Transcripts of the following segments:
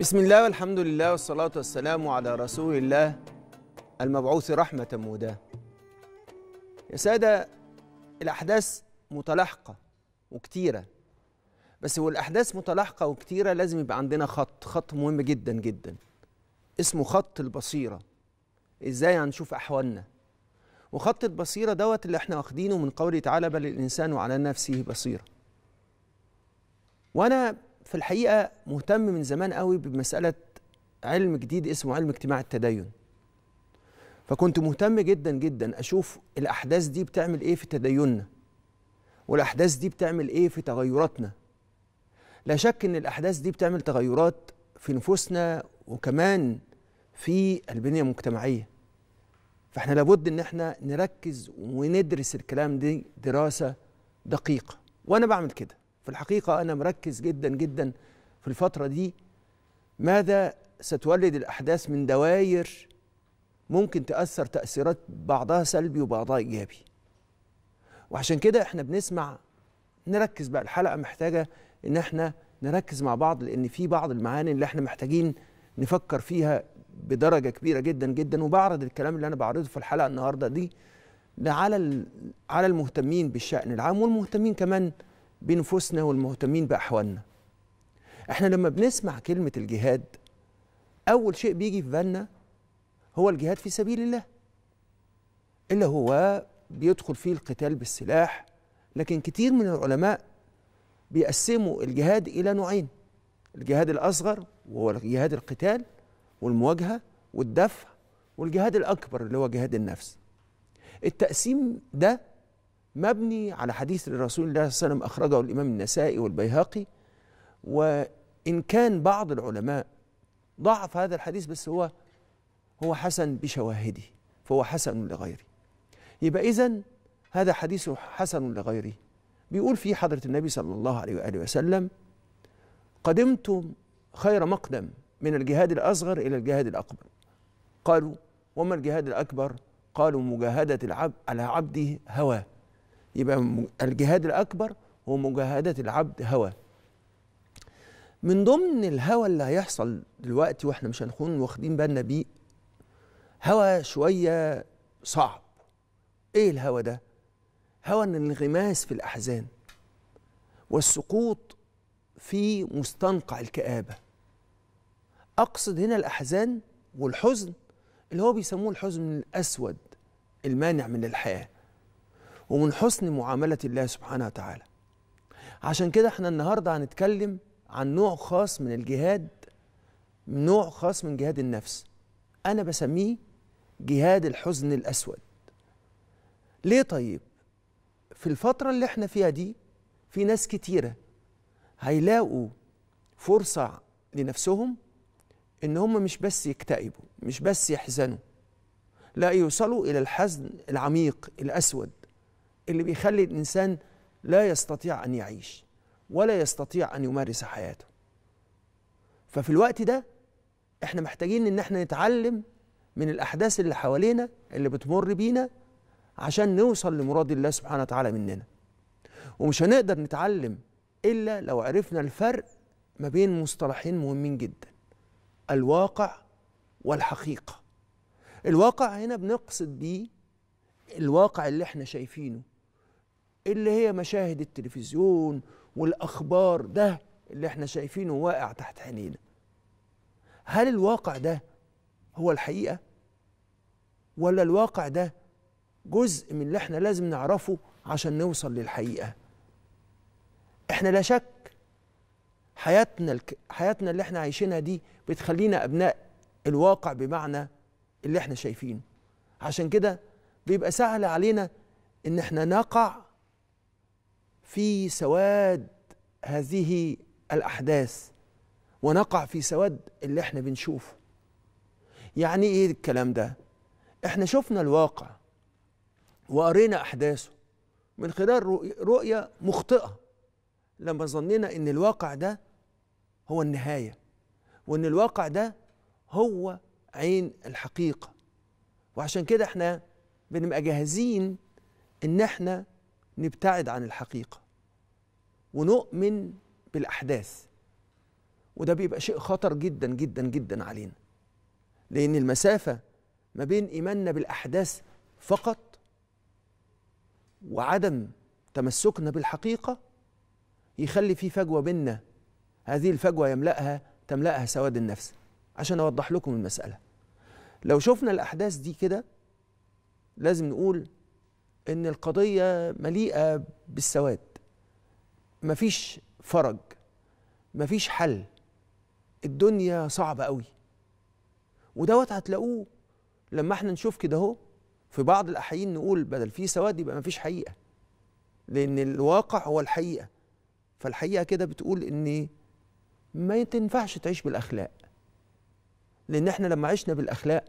بسم الله والحمد لله والصلاة والسلام على رسول الله المبعوث رحمة مودة يا سادة الأحداث متلاحقة وكتيرة بس هو الأحداث متلاحقة وكتيرة لازم يبقى عندنا خط خط مهم جدا جدا اسمه خط البصيرة إزاي هنشوف أحوالنا وخط البصيرة دوت اللي احنا واخدينه من قوله تعالى بل الإنسان على نفسه بصيرة وأنا في الحقيقه مهتم من زمان قوي بمساله علم جديد اسمه علم اجتماع التدين فكنت مهتم جدا جدا اشوف الاحداث دي بتعمل ايه في تديننا والاحداث دي بتعمل ايه في تغيراتنا لا شك ان الاحداث دي بتعمل تغيرات في نفوسنا وكمان في البنيه المجتمعيه فاحنا لابد ان احنا نركز وندرس الكلام دي دراسه دقيقه وانا بعمل كده في الحقيقة أنا مركز جدا جدا في الفترة دي ماذا ستولد الأحداث من دوائر ممكن تأثر تأثيرات بعضها سلبي وبعضها إيجابي وعشان كده احنا بنسمع نركز بقى الحلقة محتاجة إن احنا نركز مع بعض لأن في بعض المعاني اللي احنا محتاجين نفكر فيها بدرجة كبيرة جدا جدا وبعرض الكلام اللي أنا بعرضه في الحلقة النهاردة دي على على المهتمين بالشأن العام والمهتمين كمان بنفوسنا والمهتمين بأحوالنا احنا لما بنسمع كلمة الجهاد أول شيء بيجي في بالنا هو الجهاد في سبيل الله اللي هو بيدخل فيه القتال بالسلاح لكن كتير من العلماء بيقسموا الجهاد إلى نوعين الجهاد الأصغر وهو جهاد القتال والمواجهة والدفع والجهاد الأكبر اللي هو جهاد النفس التقسيم ده مبني على حديث لرسول الله صلى الله عليه وسلم أخرجه الإمام النسائي والبيهقي وإن كان بعض العلماء ضعف هذا الحديث بس هو هو حسن بشواهده فهو حسن لغيره يبقى إذا هذا حديث حسن لغيره بيقول فيه حضرة النبي صلى الله عليه وآله وسلم قدمتم خير مقدم من الجهاد الأصغر إلى الجهاد الأكبر قالوا وما الجهاد الأكبر قالوا مجاهدة العبد على عبده هواه يبقى الجهاد الأكبر هو مجاهدة العبد هوى من ضمن الهوى اللي هيحصل دلوقتي واحنا مش هنكون واخدين بالنا بيه هوى شوية صعب ايه الهوى ده؟ هوى الانغماس في الأحزان والسقوط في مستنقع الكآبة أقصد هنا الأحزان والحزن اللي هو بيسموه الحزن الأسود المانع من الحياة ومن حسن معاملة الله سبحانه وتعالى عشان كده احنا النهاردة هنتكلم عن نوع خاص من الجهاد نوع خاص من جهاد النفس أنا بسميه جهاد الحزن الأسود ليه طيب في الفترة اللي احنا فيها دي في ناس كتيرة هيلاقوا فرصة لنفسهم ان هم مش بس يكتئبوا مش بس يحزنوا لا يوصلوا الى الحزن العميق الاسود اللي بيخلي الانسان لا يستطيع ان يعيش ولا يستطيع ان يمارس حياته ففي الوقت ده احنا محتاجين ان احنا نتعلم من الاحداث اللي حوالينا اللي بتمر بينا عشان نوصل لمراد الله سبحانه وتعالى مننا ومش هنقدر نتعلم الا لو عرفنا الفرق ما بين مصطلحين مهمين جدا الواقع والحقيقه الواقع هنا بنقصد بيه الواقع اللي احنا شايفينه اللي هي مشاهد التلفزيون والاخبار ده اللي احنا شايفينه واقع تحت عينينا هل الواقع ده هو الحقيقه ولا الواقع ده جزء من اللي احنا لازم نعرفه عشان نوصل للحقيقه احنا لا شك حياتنا الك... حياتنا اللي احنا عايشينها دي بتخلينا ابناء الواقع بمعنى اللي احنا شايفينه عشان كده بيبقى سهل علينا ان احنا نقع في سواد هذه الاحداث ونقع في سواد اللي احنا بنشوفه يعني ايه الكلام ده احنا شفنا الواقع وقرينا احداثه من خلال رؤيه مخطئه لما ظننا ان الواقع ده هو النهايه وان الواقع ده هو عين الحقيقه وعشان كده احنا بنبقى جاهزين ان احنا نبتعد عن الحقيقه ونؤمن بالاحداث وده بيبقى شيء خطر جدا جدا جدا علينا لان المسافه ما بين ايماننا بالاحداث فقط وعدم تمسكنا بالحقيقه يخلي في فجوه بيننا هذه الفجوه يملاها تملاها سواد النفس عشان اوضح لكم المساله لو شفنا الاحداث دي كده لازم نقول ان القضيه مليئه بالسواد مفيش فرج مفيش حل الدنيا صعبه قوي ودوت هتلاقوه لما احنا نشوف كده اهو في بعض الاحيين نقول بدل في سواد يبقى مفيش حقيقه لان الواقع هو الحقيقه فالحقيقه كده بتقول ان ما تنفعش تعيش بالاخلاق لان احنا لما عشنا بالاخلاق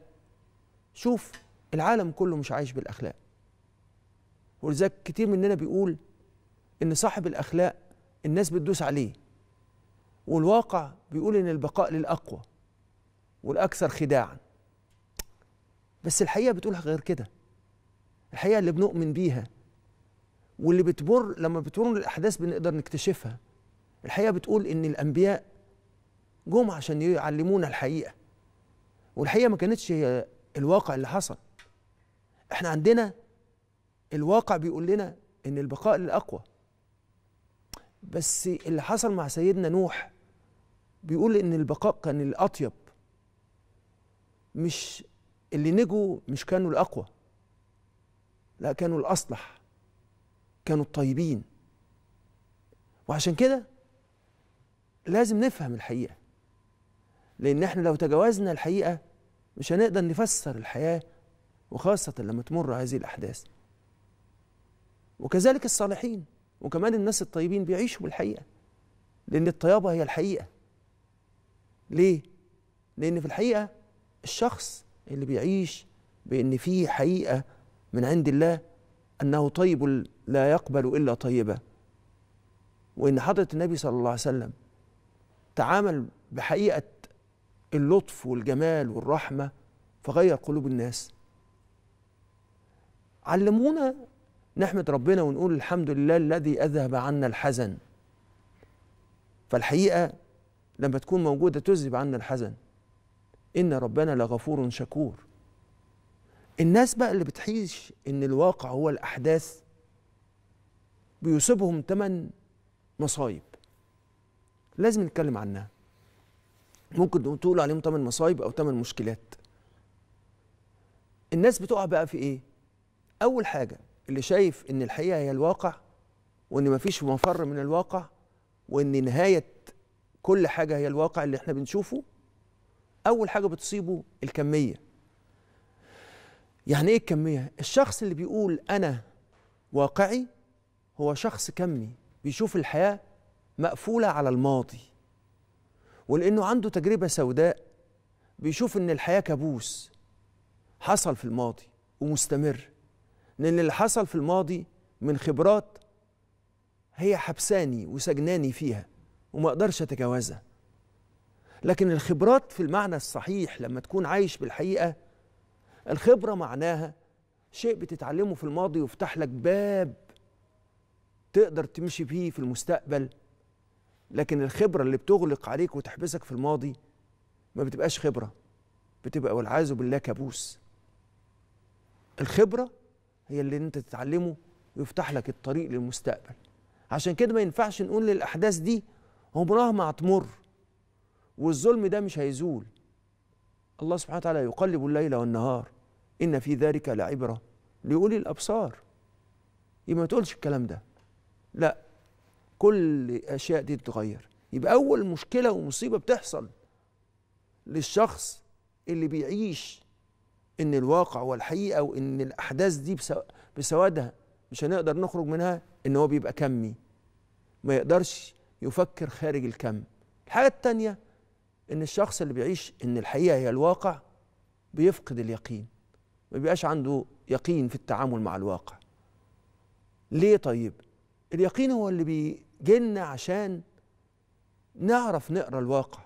شوف العالم كله مش عايش بالاخلاق ولذلك كتير مننا بيقول ان صاحب الاخلاق الناس بتدوس عليه والواقع بيقول ان البقاء للاقوى والاكثر خداعا بس الحقيقه بتقول غير كده الحقيقه اللي بنؤمن بيها واللي بتمر لما بتمر الاحداث بنقدر نكتشفها الحقيقه بتقول ان الانبياء جم عشان يعلمونا الحقيقه والحقيقه ما كانتش هي الواقع اللي حصل احنا عندنا الواقع بيقول لنا ان البقاء للاقوى بس اللي حصل مع سيدنا نوح بيقول ان البقاء كان الاطيب مش اللي نجوا مش كانوا الاقوى لا كانوا الاصلح كانوا الطيبين وعشان كده لازم نفهم الحقيقه لان احنا لو تجاوزنا الحقيقه مش هنقدر نفسر الحياه وخاصه لما تمر هذه الاحداث وكذلك الصالحين وكمان الناس الطيبين بيعيشوا بالحقيقة لأن الطيابة هي الحقيقة ليه؟ لأن في الحقيقة الشخص اللي بيعيش بأن فيه حقيقة من عند الله أنه طيب لا يقبل إلا طيبة وإن حضرة النبي صلى الله عليه وسلم تعامل بحقيقة اللطف والجمال والرحمة فغير قلوب الناس علمونا نحمد ربنا ونقول الحمد لله الذي أذهب عنا الحزن فالحقيقة لما تكون موجودة تذهب عنا الحزن إن ربنا لغفور شكور الناس بقى اللي بتعيش إن الواقع هو الأحداث بيصيبهم تمن مصايب لازم نتكلم عنها ممكن تقول عليهم تمن مصايب أو تمن مشكلات الناس بتقع بقى في إيه؟ أول حاجة اللي شايف ان الحقيقه هي الواقع وان مفيش مفر من الواقع وان نهايه كل حاجه هي الواقع اللي احنا بنشوفه اول حاجه بتصيبه الكميه يعني ايه الكميه الشخص اللي بيقول انا واقعي هو شخص كمي بيشوف الحياه مقفوله على الماضي ولانه عنده تجربه سوداء بيشوف ان الحياه كابوس حصل في الماضي ومستمر لأن اللي حصل في الماضي من خبرات هي حبساني وسجناني فيها وما أقدرش أتجاوزها لكن الخبرات في المعنى الصحيح لما تكون عايش بالحقيقة الخبرة معناها شيء بتتعلمه في الماضي ويفتح لك باب تقدر تمشي بيه في المستقبل لكن الخبرة اللي بتغلق عليك وتحبسك في الماضي ما بتبقاش خبرة بتبقى والعياذ بالله كابوس الخبرة هي اللي انت تتعلمه ويفتح لك الطريق للمستقبل عشان كده ما ينفعش نقول للاحداث دي عمرها ما هتمر والظلم ده مش هيزول الله سبحانه وتعالى يقلب الليل والنهار ان في ذلك لعبره لاولي الابصار يبقى ما تقولش الكلام ده لا كل الاشياء دي تتغير يبقى اول مشكله ومصيبه بتحصل للشخص اللي بيعيش ان الواقع والحقيقه وان الاحداث دي بسوادها مش هنقدر نخرج منها ان هو بيبقى كمي ما يقدرش يفكر خارج الكم الحاجه التانيه ان الشخص اللي بيعيش ان الحقيقه هي الواقع بيفقد اليقين ما بيبقاش عنده يقين في التعامل مع الواقع ليه طيب اليقين هو اللي بيجيلنا عشان نعرف نقرا الواقع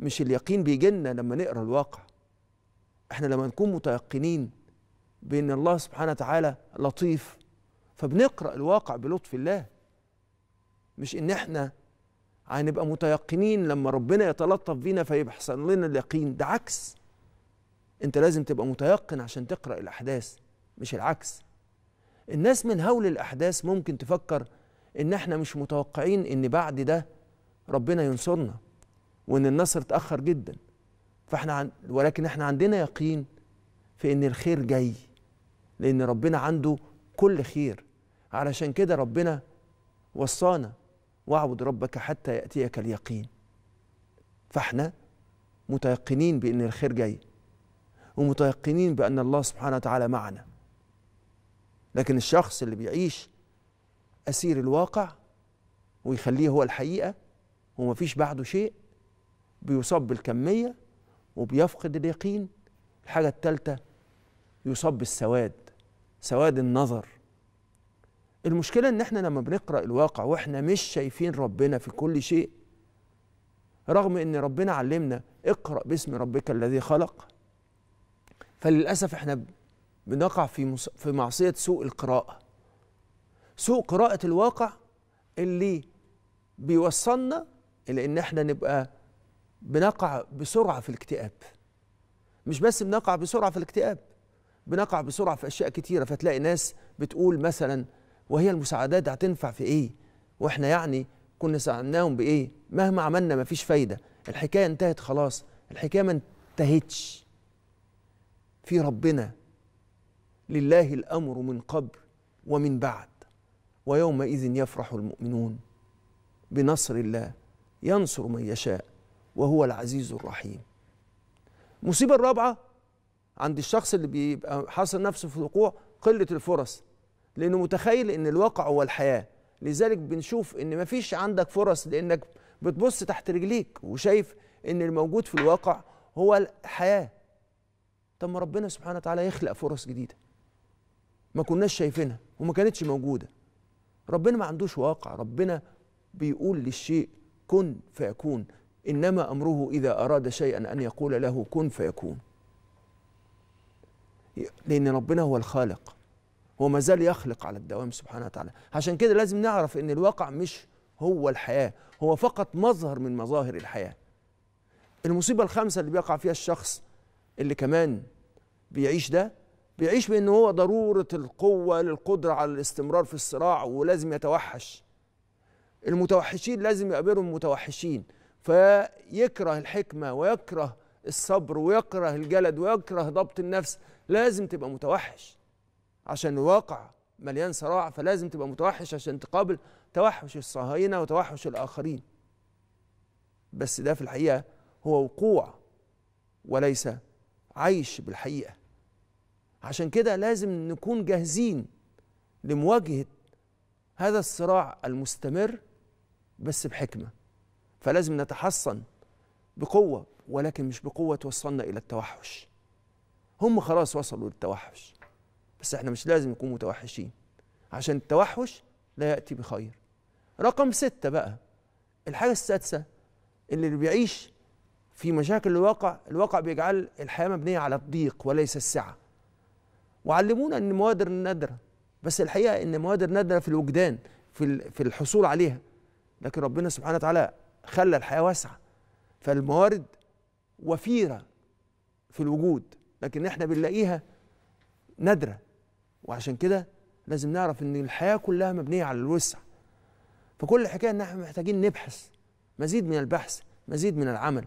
مش اليقين بيجيلنا لما نقرا الواقع احنا لما نكون متيقنين بان الله سبحانه وتعالى لطيف فبنقرا الواقع بلطف الله مش ان احنا هنبقى متيقنين لما ربنا يتلطف بينا فيحصل لنا اليقين ده عكس انت لازم تبقى متيقن عشان تقرا الاحداث مش العكس الناس من هول الاحداث ممكن تفكر ان احنا مش متوقعين ان بعد ده ربنا ينصرنا وان النصر اتاخر جدا فاحنا عن ولكن احنا عندنا يقين في ان الخير جاي لان ربنا عنده كل خير علشان كده ربنا وصانا واعبد ربك حتى ياتيك اليقين فاحنا متيقنين بان الخير جاي ومتيقنين بان الله سبحانه وتعالى معنا لكن الشخص اللي بيعيش اسير الواقع ويخليه هو الحقيقه ومفيش بعده شيء بيصاب بالكميه وبيفقد اليقين الحاجة التالتة يصاب بالسواد سواد النظر المشكلة إن إحنا لما بنقرأ الواقع وإحنا مش شايفين ربنا في كل شيء رغم إن ربنا علمنا اقرأ باسم ربك الذي خلق فللأسف إحنا بنقع في في معصية سوء القراءة سوء قراءة الواقع اللي بيوصلنا إلى إن إحنا نبقى بنقع بسرعة في الاكتئاب مش بس بنقع بسرعة في الاكتئاب بنقع بسرعة في أشياء كتيرة فتلاقي ناس بتقول مثلا وهي المساعدات هتنفع في إيه وإحنا يعني كنا ساعدناهم بإيه مهما عملنا مفيش فايدة الحكاية انتهت خلاص الحكاية ما انتهتش في ربنا لله الأمر من قبل ومن بعد ويومئذ يفرح المؤمنون بنصر الله ينصر من يشاء وهو العزيز الرحيم المصيبة الرابعة عند الشخص اللي بيبقى حاصل نفسه في وقوع قلة الفرص لأنه متخيل إن الواقع هو الحياة لذلك بنشوف إن مفيش عندك فرص لأنك بتبص تحت رجليك وشايف إن الموجود في الواقع هو الحياة طب ما ربنا سبحانه وتعالى يخلق فرص جديدة ما كناش شايفينها وما كانتش موجودة ربنا ما عندوش واقع ربنا بيقول للشيء كن فيكون إنما أمره إذا أراد شيئا أن يقول له كن فيكون لأن ربنا هو الخالق هو ما زال يخلق على الدوام سبحانه وتعالى عشان كده لازم نعرف ان الواقع مش هو الحياة هو فقط مظهر من مظاهر الحياة المصيبة الخامسة اللي بيقع فيها الشخص اللي كمان بيعيش ده بيعيش بأن هو ضرورة القوة للقدرة على الاستمرار في الصراع ولازم يتوحش المتوحشين لازم يقابلهم متوحشين فيكره الحكمة ويكره الصبر ويكره الجلد ويكره ضبط النفس لازم تبقى متوحش عشان الواقع مليان صراع فلازم تبقى متوحش عشان تقابل توحش الصهاينة وتوحش الآخرين بس ده في الحقيقة هو وقوع وليس عيش بالحقيقة عشان كده لازم نكون جاهزين لمواجهة هذا الصراع المستمر بس بحكمه فلازم نتحصن بقوة ولكن مش بقوة توصلنا إلى التوحش هم خلاص وصلوا للتوحش بس احنا مش لازم نكون متوحشين عشان التوحش لا يأتي بخير رقم ستة بقى الحاجة السادسة اللي بيعيش في مشاكل الواقع الواقع بيجعل الحياة مبنية على الضيق وليس السعة وعلمونا ان موادر نادرة بس الحقيقة ان موادر نادرة في الوجدان في في الحصول عليها لكن ربنا سبحانه وتعالى خلى الحياة واسعة فالموارد وفيرة في الوجود لكن احنا بنلاقيها نادرة وعشان كده لازم نعرف ان الحياة كلها مبنية على الوسع فكل الحكاية ان احنا محتاجين نبحث مزيد من البحث مزيد من العمل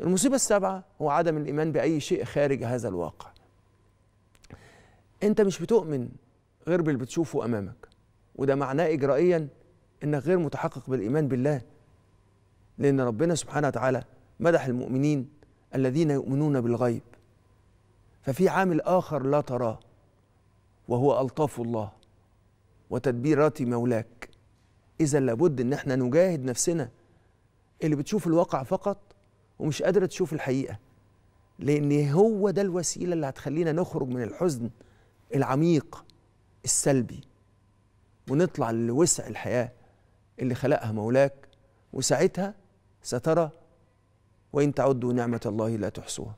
المصيبة السابعة هو عدم الإيمان بأي شيء خارج هذا الواقع أنت مش بتؤمن غير باللي بتشوفه أمامك وده معناه إجرائيا أنك غير متحقق بالإيمان بالله لأن ربنا سبحانه وتعالى مدح المؤمنين الذين يؤمنون بالغيب ففي عامل آخر لا تراه وهو ألطاف الله وتدبيرات مولاك إذا لابد إن احنا نجاهد نفسنا اللي بتشوف الواقع فقط ومش قادرة تشوف الحقيقة لأن هو ده الوسيلة اللي هتخلينا نخرج من الحزن العميق السلبي ونطلع لوسع الحياة اللي خلقها مولاك وساعتها سترى وإن تعدوا نعمة الله لا تحصوها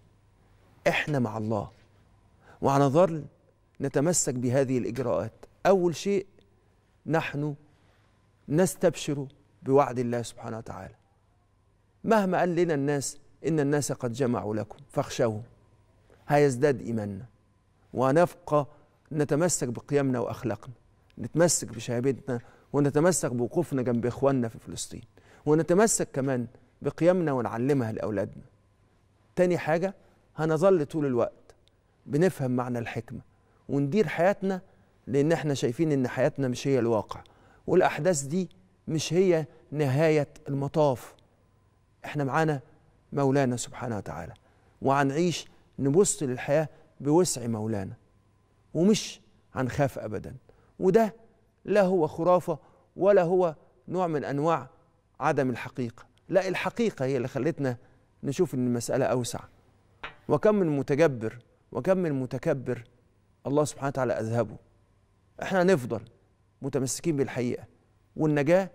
إحنا مع الله وعلى ظل نتمسك بهذه الإجراءات أول شيء نحن نستبشر بوعد الله سبحانه وتعالى مهما قال لنا الناس إن الناس قد جمعوا لكم فاخشوهم هيزداد إيماننا ونبقى نتمسك بقيمنا وأخلاقنا نتمسك بشهادتنا ونتمسك بوقوفنا جنب إخواننا في فلسطين ونتمسك كمان بقيمنا ونعلمها لأولادنا تاني حاجة هنظل طول الوقت بنفهم معنى الحكمة وندير حياتنا لأن احنا شايفين إن حياتنا مش هي الواقع والأحداث دي مش هي نهاية المطاف احنا معانا مولانا سبحانه وتعالى وهنعيش نبص للحياة بوسع مولانا ومش هنخاف أبدا وده لا هو خرافة ولا هو نوع من أنواع عدم الحقيقة لا الحقيقة هي اللي خلتنا نشوف إن المسألة أوسع وكم من متجبر وكم من متكبر الله سبحانه وتعالى أذهبه إحنا هنفضل متمسكين بالحقيقة والنجاة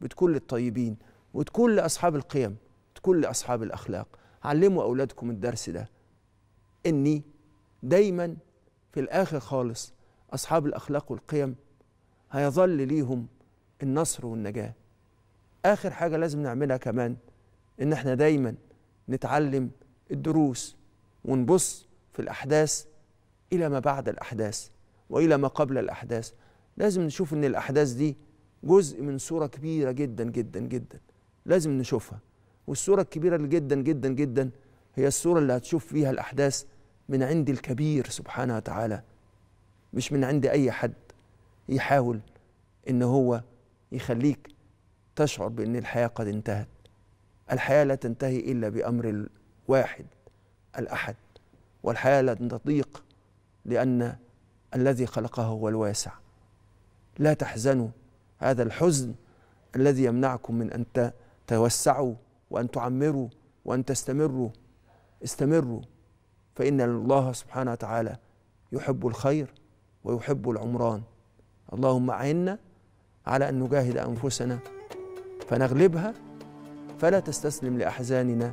بتكون للطيبين وتكون لأصحاب القيم تكون لأصحاب الأخلاق علموا أولادكم الدرس ده إني دايما في الآخر خالص أصحاب الأخلاق والقيم هيظل ليهم النصر والنجاه اخر حاجه لازم نعملها كمان ان احنا دايما نتعلم الدروس ونبص في الاحداث الى ما بعد الاحداث والى ما قبل الاحداث لازم نشوف ان الاحداث دي جزء من صوره كبيره جدا جدا جدا لازم نشوفها والصوره الكبيره جدا جدا جدا هي الصوره اللي هتشوف فيها الاحداث من عند الكبير سبحانه وتعالى مش من عند اي حد يحاول ان هو يخليك تشعر بأن الحياة قد انتهت الحياة لا تنتهي إلا بأمر واحد الأحد والحياة لن تضيق لأن الذي خلقها هو الواسع لا تحزنوا هذا الحزن الذي يمنعكم من أن تتوسعوا وأن تعمروا وأن تستمروا استمروا فإن الله سبحانه وتعالى يحب الخير ويحب العمران اللهم أعنا على أن نجاهد أنفسنا فنغلبها فلا تستسلم لأحزاننا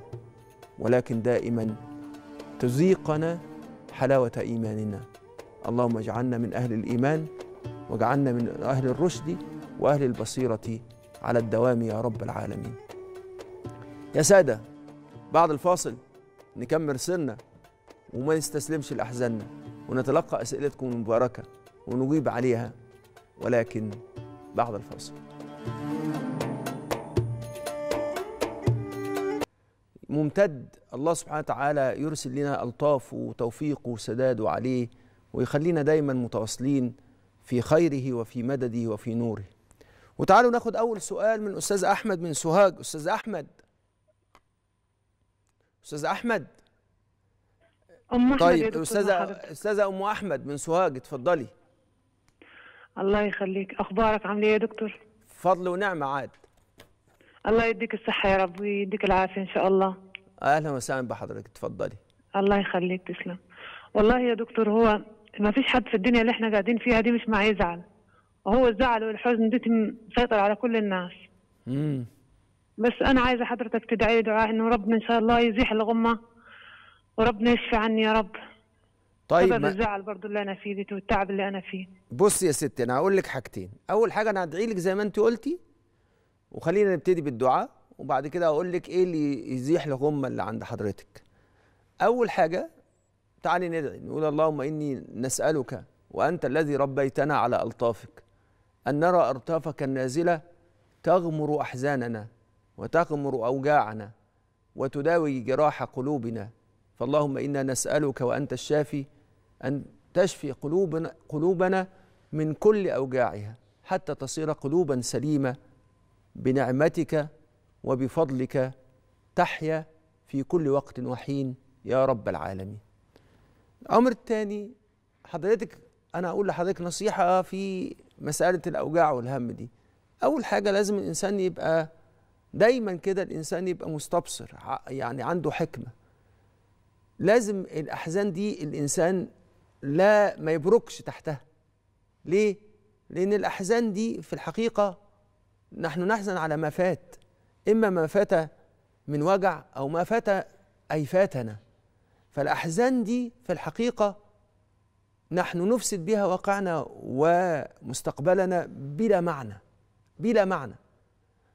ولكن دائما تذيقنا حلاوة إيماننا اللهم اجعلنا من أهل الإيمان واجعلنا من أهل الرشد وأهل البصيرة على الدوام يا رب العالمين يا سادة بعد الفاصل نكمل سرنا وما نستسلمش لأحزاننا ونتلقى أسئلتكم المباركة ونجيب عليها ولكن بعد الفاصل ممتد الله سبحانه وتعالى يرسل لنا ألطافه وتوفيقه وسداده عليه ويخلينا دايما متواصلين في خيره وفي مدده وفي نوره وتعالوا ناخد أول سؤال من أستاذ أحمد من سوهاج أستاذ أحمد أستاذ أحمد أم أحمد طيب أستاذة أستاذة أم أحمد من سوهاج اتفضلي الله يخليك أخبارك عاملة إيه يا دكتور؟ فضل ونعمة عاد الله يديك الصحه يا رب ويديك العافيه ان شاء الله اهلا وسهلا بحضرتك تفضلي الله يخليك تسلم والله يا دكتور هو ما فيش حد في الدنيا اللي احنا قاعدين فيها دي مش معاه يزعل وهو الزعل والحزن دي مسيطر على كل الناس امم بس انا عايزه حضرتك تدعي دعاء انه ربنا ان شاء الله يزيح الغمه وربنا يشفي عني يا رب طيب سبب ما... الزعل برضو اللي انا فيه دي والتعب اللي انا فيه بصي يا ستي انا هقول لك حاجتين اول حاجه انا هدعي لك زي ما انت قلتي وخلينا نبتدي بالدعاء وبعد كده اقول لك ايه اللي يزيح الغمه اللي عند حضرتك اول حاجه تعالي ندعي نقول اللهم اني نسالك وانت الذي ربيتنا على الطافك ان نرى ارطافك النازله تغمر احزاننا وتغمر اوجاعنا وتداوي جراح قلوبنا فاللهم انا نسالك وانت الشافي ان تشفي قلوبنا قلوبنا من كل اوجاعها حتى تصير قلوبا سليمه بنعمتك وبفضلك تحيا في كل وقت وحين يا رب العالمين الأمر الثاني حضرتك أنا أقول لحضرتك نصيحة في مسألة الأوجاع والهم دي أول حاجة لازم الإنسان يبقى دايما كده الإنسان يبقى مستبصر يعني عنده حكمة لازم الأحزان دي الإنسان لا ما يبركش تحتها ليه؟ لأن الأحزان دي في الحقيقة نحن نحزن على ما فات إما ما فات من وجع أو ما فات أي فاتنا فالأحزان دي في الحقيقة نحن نفسد بها واقعنا ومستقبلنا بلا معنى بلا معنى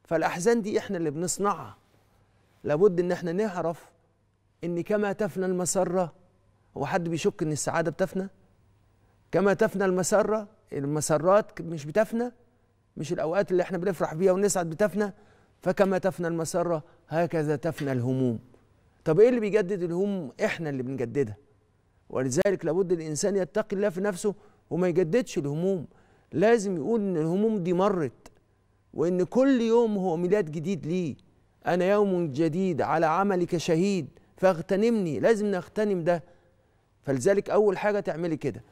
فالأحزان دي إحنا اللي بنصنعها لابد إن إحنا نعرف إن كما تفنى المسرة هو حد بيشك إن السعادة بتفنى كما تفنى المسرة المسرات مش بتفنى مش الأوقات اللي احنا بنفرح بيها ونسعد بتفنى فكما تفنى المسرة هكذا تفنى الهموم طب ايه اللي بيجدد الهموم احنا اللي بنجددها ولذلك لابد الإنسان يتقي الله في نفسه وما يجددش الهموم لازم يقول ان الهموم دي مرت وان كل يوم هو ميلاد جديد ليه انا يوم جديد على عملك شهيد فاغتنمني لازم نغتنم ده فلذلك اول حاجه تعملي كده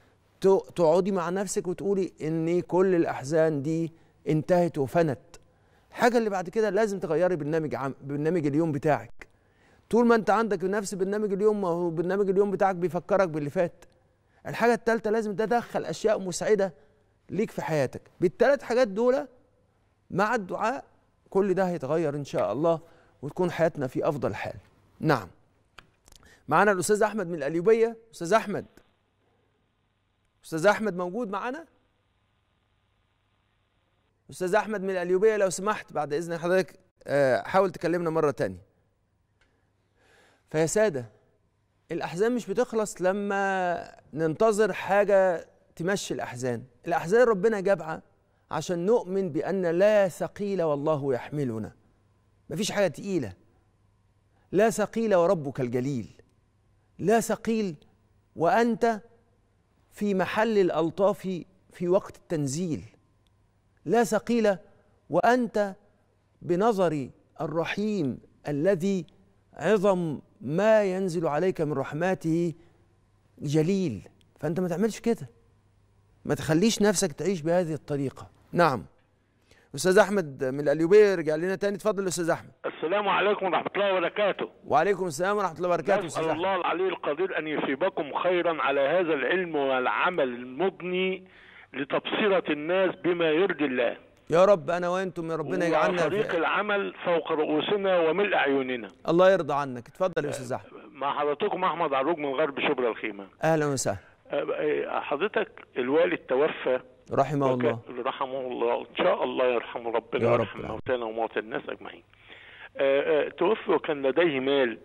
تقعدي مع نفسك وتقولي ان كل الاحزان دي انتهت وفنت الحاجه اللي بعد كده لازم تغيري برنامج عم برنامج اليوم بتاعك طول ما انت عندك نفس برنامج اليوم ما هو برنامج اليوم بتاعك بيفكرك باللي فات الحاجه الثالثه لازم تدخل اشياء مسعده ليك في حياتك بالثلاث حاجات دول مع الدعاء كل ده هيتغير ان شاء الله وتكون حياتنا في افضل حال نعم معانا الاستاذ احمد من القليوبيه استاذ احمد استاذ احمد موجود معانا استاذ احمد من الاليوبيه لو سمحت بعد اذن حضرتك آه، حاول تكلمنا مره تانية فيا ساده الاحزان مش بتخلص لما ننتظر حاجه تمشي الاحزان الاحزان ربنا جابها عشان نؤمن بان لا ثقيل والله يحملنا مفيش حاجه تقيله لا ثقيل وربك الجليل لا ثقيل وانت في محل الالطاف في وقت التنزيل لا ثقيله وانت بنظر الرحيم الذي عظم ما ينزل عليك من رحماته جليل فانت ما تعملش كده ما تخليش نفسك تعيش بهذه الطريقه نعم استاذ احمد من القليوبيه رجع لنا تاني اتفضل استاذ احمد السلام عليكم ورحمه الله وبركاته وعليكم السلام ورحمه الله وبركاته استاذ الله العلي القدير ان يصيبكم خيرا على هذا العلم والعمل المبني لتبصرة الناس بما يرضي الله يا رب انا وانتم يا ربنا يجعلنا طريق في... العمل فوق رؤوسنا وملء عيوننا الله يرضى عنك اتفضل يا استاذ احمد أه، مع حضرتكم احمد عروج من غرب شبرا الخيمه اهلا وسهلا أه، أه، حضرتك الوالد توفى رحمه وك... الله رحمه الله ان شاء الله يرحمه ربنا ويرحم رب موتانا وموت الناس اجمعين توفى وكان لديه مال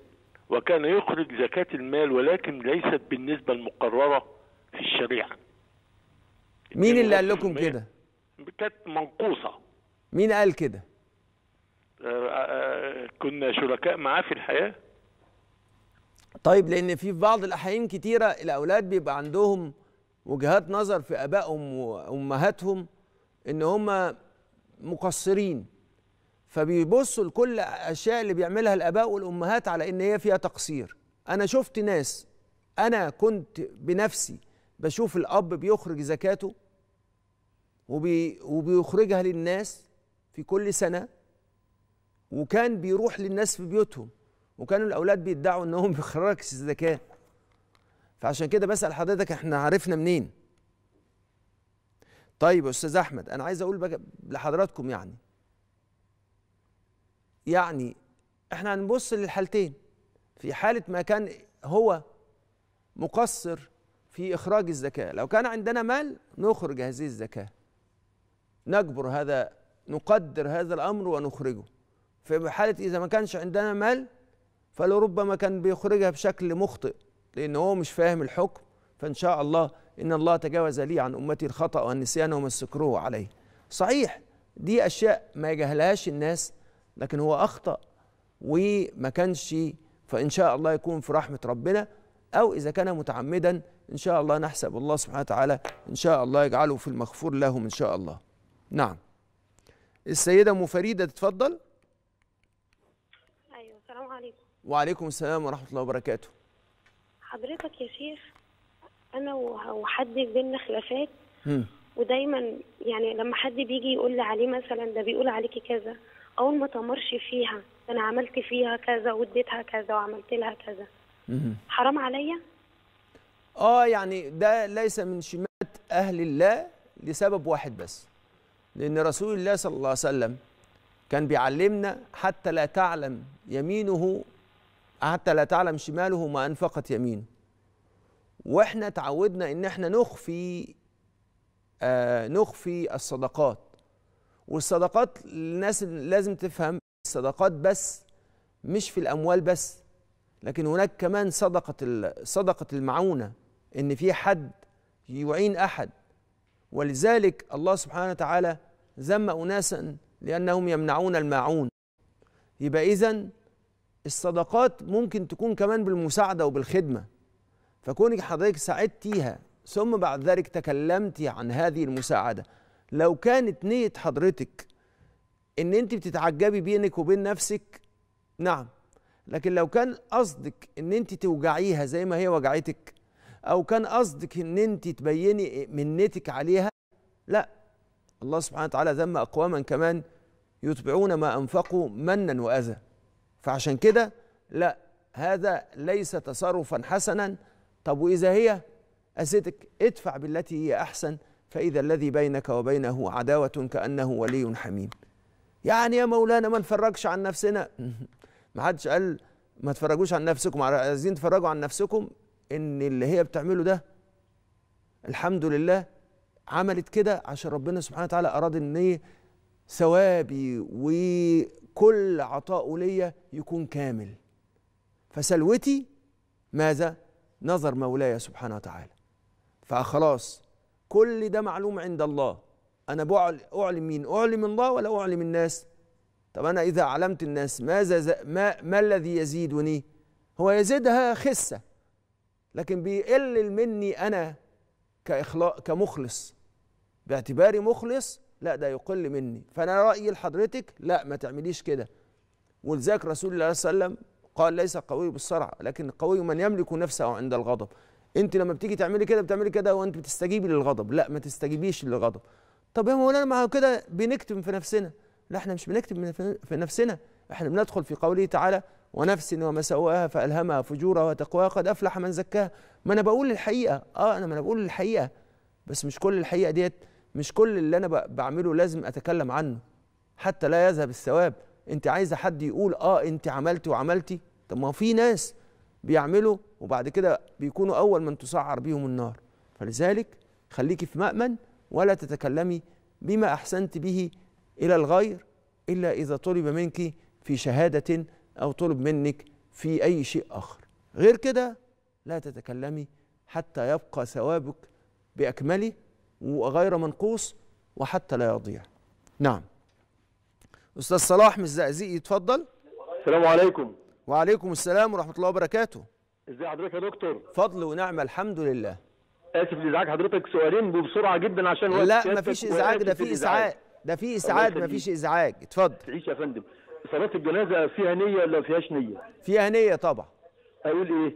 وكان يخرج زكاه المال ولكن ليست بالنسبه المقرره في الشريعه مين اللي قال لكم كده؟ كانت منقوصه مين قال كده؟ آه، آه، كنا شركاء معاه في الحياه طيب لان في بعض الاحيان كتيره الاولاد بيبقى عندهم وجهات نظر في ابائهم وامهاتهم ان هم مقصرين فبيبصوا لكل الاشياء اللي بيعملها الاباء والامهات على ان هي فيها تقصير انا شفت ناس انا كنت بنفسي بشوف الاب بيخرج زكاته وبي وبيخرجها للناس في كل سنه وكان بيروح للناس في بيوتهم وكانوا الاولاد بيدعوا انهم بيخرجوا الزكاه فعشان كده بسال حضرتك احنا عرفنا منين طيب يا استاذ احمد انا عايز اقول لحضراتكم يعني يعني احنا هنبص للحالتين في حاله ما كان هو مقصر في إخراج الزكاة لو كان عندنا مال نخرج هذه الزكاة نجبر هذا نقدر هذا الأمر ونخرجه في حالة إذا ما كانش عندنا مال فلربما كان بيخرجها بشكل مخطئ لأن هو مش فاهم الحكم فإن شاء الله إن الله تجاوز لي عن أمتي الخطأ والنسيان وما استكروه عليه صحيح دي أشياء ما يجهلهاش الناس لكن هو أخطأ وما كانش فإن شاء الله يكون في رحمة ربنا أو إذا كان متعمدا إن شاء الله نحسب الله سبحانه وتعالى إن شاء الله يجعله في المغفور لهم إن شاء الله نعم السيدة أم فريدة تتفضل أيوة السلام عليكم وعليكم السلام ورحمة الله وبركاته حضرتك يا شيخ أنا وحد بينا خلافات ودايما يعني لما حد بيجي يقول لي عليه مثلا ده بيقول عليكي كذا اقول ما تمرش فيها انا عملت فيها كذا واديتها كذا وعملت لها كذا حرام عليا اه يعني ده ليس من شمات اهل الله لسبب واحد بس لان رسول الله صلى الله عليه وسلم كان بيعلمنا حتى لا تعلم يمينه حتى لا تعلم شماله ما انفقت يمينه واحنا تعودنا ان احنا نخفي آه نخفي الصدقات والصدقات الناس لازم تفهم الصدقات بس مش في الاموال بس لكن هناك كمان صدقه صدقه المعونه ان في حد يعين احد ولذلك الله سبحانه وتعالى ذم اناسا لانهم يمنعون الماعون يبقى اذا الصدقات ممكن تكون كمان بالمساعده وبالخدمه فكونك حضرتك ساعدتيها ثم بعد ذلك تكلمتي عن هذه المساعده لو كانت نيه حضرتك ان انت بتتعجبي بينك وبين نفسك نعم لكن لو كان قصدك ان انت توجعيها زي ما هي وجعتك او كان قصدك ان انت تبيني منتك عليها لا الله سبحانه وتعالى ذم اقواما كمان يتبعون ما انفقوا منا واذى فعشان كده لا هذا ليس تصرفا حسنا طب واذا هي اذتك ادفع بالتي هي احسن فاذا الذي بينك وبينه عداوه كانه ولي حميم يعني يا مولانا ما نفرجش عن نفسنا ما حدش قال ما تفرجوش عن نفسكم عايزين تفرجوا عن نفسكم ان اللي هي بتعمله ده الحمد لله عملت كده عشان ربنا سبحانه وتعالى اراد ان ثوابي وكل عطاء ليا يكون كامل فسلوتي ماذا نظر مولاي سبحانه وتعالى فخلاص كل ده معلوم عند الله انا اعلم مين اعلم الله ولا اعلم الناس طب انا اذا علمت الناس ماذا ما ما الذي يزيدني هو يزيدها خسه لكن بيقلل مني انا كاخلاق كمخلص باعتباري مخلص لا ده يقل مني فانا رايي لحضرتك لا ما تعمليش كده ولذلك رسول الله صلى الله عليه وسلم قال ليس القوي بالصرع لكن القوي من يملك نفسه عند الغضب انت لما بتيجي تعملي كده بتعملي كده وانت بتستجيبي للغضب لا ما تستجيبيش للغضب طب يا مولانا ما هو كده بنكتم في نفسنا لا احنا مش بنكتم في نفسنا احنا بندخل في قوله تعالى ونفس وما سواها فألهمها فجورها وتقواها قد أفلح من زكاها ما أنا بقول الحقيقة أه أنا ما أنا بقول الحقيقة بس مش كل الحقيقة ديت مش كل اللي أنا بعمله لازم أتكلم عنه حتى لا يذهب الثواب أنت عايزة حد يقول أه أنت عملتي وعملتي طب ما في ناس بيعملوا وبعد كده بيكونوا أول من تسعر بيهم النار فلذلك خليكي في مأمن ولا تتكلمي بما أحسنت به إلى الغير إلا إذا طلب منك في شهادة أو طلب منك في أي شيء آخر غير كده لا تتكلمي حتى يبقى ثوابك بأكمله وغير منقوص وحتى لا يضيع نعم أستاذ صلاح من الزقازيق يتفضل السلام عليكم وعليكم السلام ورحمة الله وبركاته ازي حضرتك يا دكتور فضل ونعمة الحمد لله آسف لإزعاج حضرتك سؤالين بسرعه جدا عشان لا مفيش إزعاج ده في ازعاج ده في اسعاد مفيش إزعاج اتفضل تعيش يا فندم صلاه الجنازه فيها نيه ولا فيهاش نيه فيها نيه طبعا اقول ايه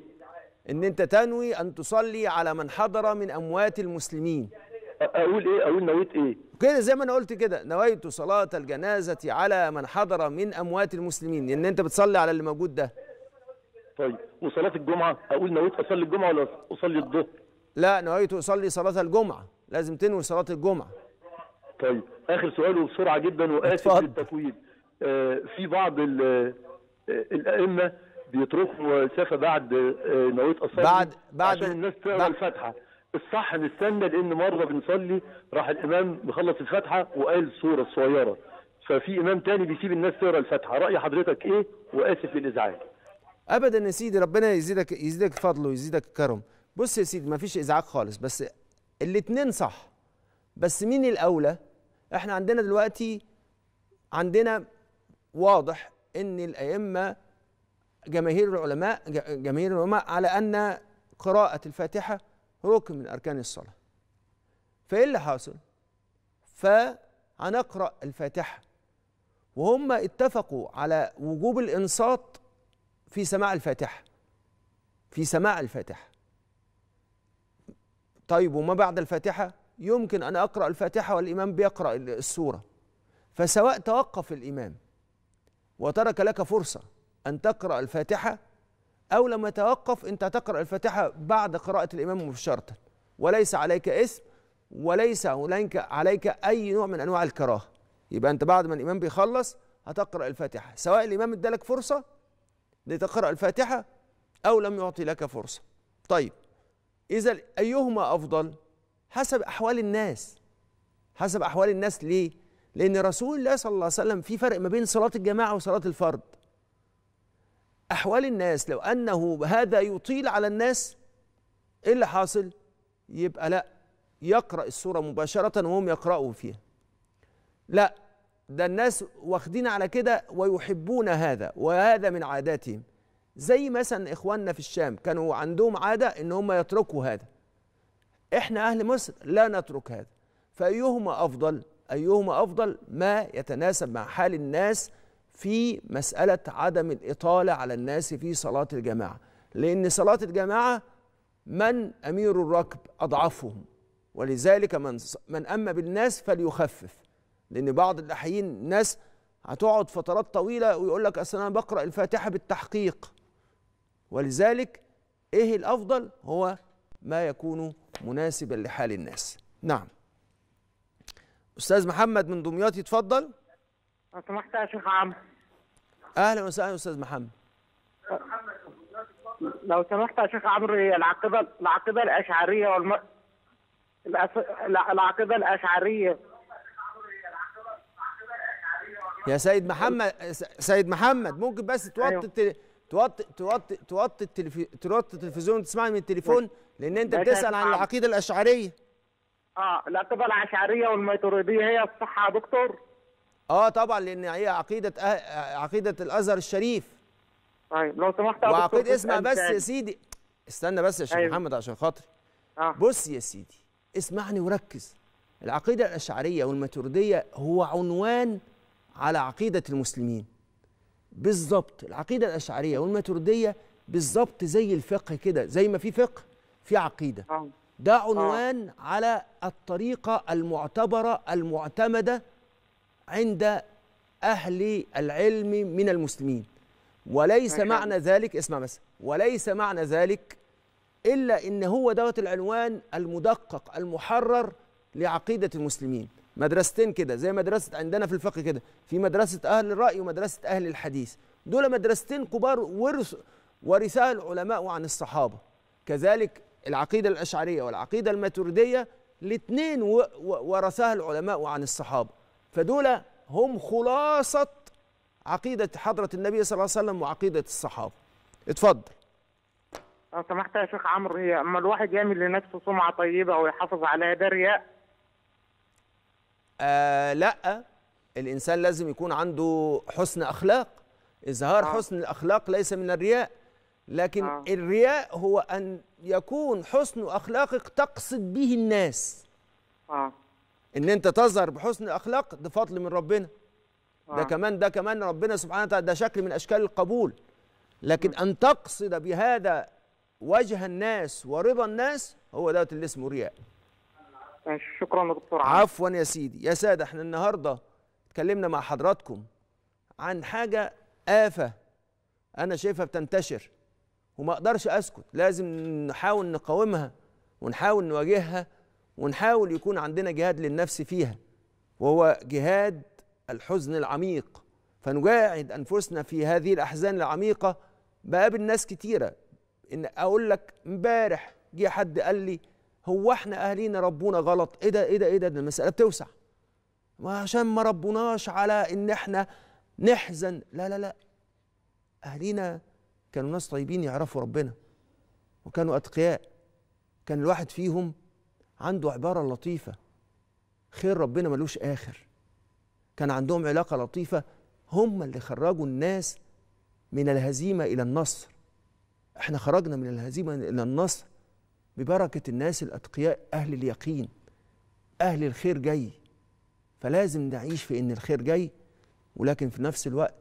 ان انت تنوي ان تصلي على من حضر من اموات المسلمين اقول ايه اقول نويت ايه كده زي ما انا قلت كده نويت صلاه الجنازه على من حضر من اموات المسلمين ان انت بتصلي على اللي موجود ده طيب وصلاه الجمعه اقول نويت اصلي الجمعه ولا اصلي الظهر لا نويت اصلي صلاه الجمعه لازم تنوي صلاه الجمعه طيب اخر سؤال وبسرعه جدا واسف للتطويل آه، في بعض آه، الائمه بيتركوا سفة بعد آه، نوية الصلاه بعد بعد عشان الناس تقرا الفاتحه الصح نستنى لان مره بنصلي راح الامام مخلص الفاتحه وقال سورة الصغيره ففي امام تاني بيسيب الناس تقرا الفاتحه راي حضرتك ايه واسف للازعاج ابدا يا سيدي ربنا يزيدك يزيدك فضله ويزيدك كرم بص يا سيدي مفيش ازعاج خالص بس الاتنين صح بس مين الاولى احنا عندنا دلوقتي عندنا واضح ان الائمه جماهير العلماء جماهير العلماء على ان قراءه الفاتحه ركن من اركان الصلاه فايه اللي حاصل فهنقرا الفاتحه وهم اتفقوا على وجوب الانصات في سماع الفاتحه في سماع الفاتحه طيب وما بعد الفاتحه يمكن ان اقرا الفاتحه والامام بيقرا السوره فسواء توقف الامام وترك لك فرصة أن تقرأ الفاتحة أو لما توقف أنت تقرأ الفاتحة بعد قراءة الإمام مباشرة وليس عليك اسم وليس عليك, عليك أي نوع من أنواع الكراهة يبقى أنت بعد ما الإمام بيخلص هتقرأ الفاتحة سواء الإمام ادالك فرصة لتقرأ الفاتحة أو لم يعطي لك فرصة طيب إذا أيهما أفضل حسب أحوال الناس حسب أحوال الناس ليه لأن رسول الله صلى الله عليه وسلم في فرق ما بين صلاة الجماعة وصلاة الفرد أحوال الناس لو أنه هذا يطيل على الناس إيه اللي حاصل؟ يبقى لا يقرأ السورة مباشرة وهم يقرأوا فيها لا ده الناس واخدين على كده ويحبون هذا وهذا من عاداتهم زي مثلا إخواننا في الشام كانوا عندهم عادة إن هم يتركوا هذا إحنا أهل مصر لا نترك هذا فأيهما أفضل؟ أيهما أفضل ما يتناسب مع حال الناس في مسألة عدم الإطالة على الناس في صلاة الجماعة لأن صلاة الجماعة من أمير الركب أضعفهم ولذلك من من أما بالناس فليخفف لأن بعض الأحيين ناس هتقعد فترات طويلة ويقول لك أصل أنا بقرأ الفاتحة بالتحقيق ولذلك إيه الأفضل هو ما يكون مناسبا لحال الناس نعم استاذ محمد من دمياط يتفضل لو سمحت يا شيخ عمرو اهلا وسهلا استاذ محمد لو سمحت يا شيخ عمرو العقيده العقيده الاشعريه والم... العقيده الاشعريه يا سيد محمد سيد محمد ممكن بس توطي أيوه. التل... توطي توطي توطي التلفزيون تسمعني من التليفون لان انت بتسال عن العقيده الاشعريه اه العقيده العشعريه والميتوريديه هي الصحة يا دكتور اه طبعا لان هي عقيده أه... عقيده الازهر الشريف طيب لو سمحت وعقيده اسمع بس يا سيدي استنى بس يا شيخ أيوه. محمد عشان خاطري آه. بص يا سيدي اسمعني وركز العقيده الاشعريه والماتورديه هو عنوان على عقيده المسلمين بالظبط العقيده الاشعريه والماتورديه بالظبط زي الفقه كده زي ما في فقه في عقيده آه. ده آه. عنوان آه. على الطريقة المعتبرة المعتمدة عند أهل العلم من المسلمين وليس أكيد. معنى ذلك اسمع بس وليس معنى ذلك إلا إن هو دوت العنوان المدقق المحرر لعقيدة المسلمين مدرستين كده زي مدرسة عندنا في الفقه كده في مدرسة أهل الرأي ومدرسة أهل الحديث دول مدرستين كبار ورث ورثها العلماء عن الصحابة كذلك العقيدة الأشعرية والعقيدة الماتوردية الاثنين ورثها العلماء وعن الصحابة فدول هم خلاصة عقيدة حضرة النبي صلى الله عليه وسلم وعقيدة الصحابة اتفضل لو سمحت يا شيخ عمرو هي اما الواحد يعمل لنفسه سمعه طيبه ويحافظ عليها ده رياء آه لا الانسان لازم يكون عنده حسن اخلاق اظهار آه. حسن الاخلاق ليس من الرياء لكن آه. الرياء هو ان يكون حسن اخلاقك تقصد به الناس اه ان انت تظهر بحسن الاخلاق ده فضل من ربنا آه. ده كمان ده كمان ربنا سبحانه وتعالى ده شكل من اشكال القبول لكن ان تقصد بهذا وجه الناس ورضا الناس هو دوت اللي اسمه رياء شكرا يا دكتور عفوا يا سيدي يا ساده احنا النهارده اتكلمنا مع حضراتكم عن حاجه آفة أنا شايفها بتنتشر وما اقدرش اسكت لازم نحاول نقاومها ونحاول نواجهها ونحاول يكون عندنا جهاد للنفس فيها وهو جهاد الحزن العميق فنجاعد انفسنا في هذه الاحزان العميقه بقابل ناس كتيره ان اقول لك امبارح جه حد قال لي هو احنا اهالينا ربونا غلط ايه ده ايه ده ايه ده, ده المساله بتوسع عشان ما ربوناش على ان احنا نحزن لا لا لا اهالينا كانوا ناس طيبين يعرفوا ربنا وكانوا أتقياء كان الواحد فيهم عنده عبارة لطيفة خير ربنا ملوش آخر كان عندهم علاقة لطيفة هم اللي خرجوا الناس من الهزيمة إلى النصر احنا خرجنا من الهزيمة إلى النصر ببركة الناس الأتقياء أهل اليقين أهل الخير جاي فلازم نعيش في إن الخير جاي ولكن في نفس الوقت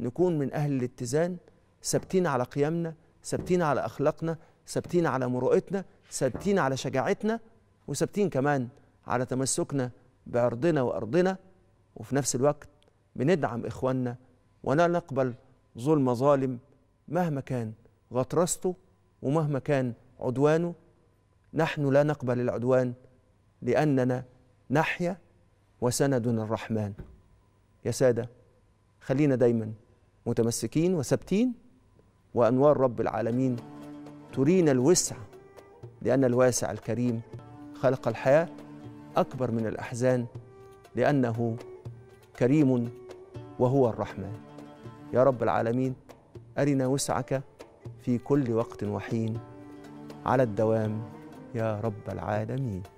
نكون من أهل الاتزان ثابتين على قيمنا ثابتين على أخلاقنا ثابتين على مروءتنا ثابتين على شجاعتنا وثابتين كمان على تمسكنا بعرضنا وأرضنا وفي نفس الوقت بندعم إخواننا ولا نقبل ظلم ظالم مهما كان غطرسته ومهما كان عدوانه نحن لا نقبل العدوان لأننا نحيا وسندنا الرحمن يا سادة خلينا دايما متمسكين وثابتين وأنوار رب العالمين ترينا الوسع لأن الواسع الكريم خلق الحياة أكبر من الأحزان لأنه كريم وهو الرحمن يا رب العالمين أرنا وسعك في كل وقت وحين على الدوام يا رب العالمين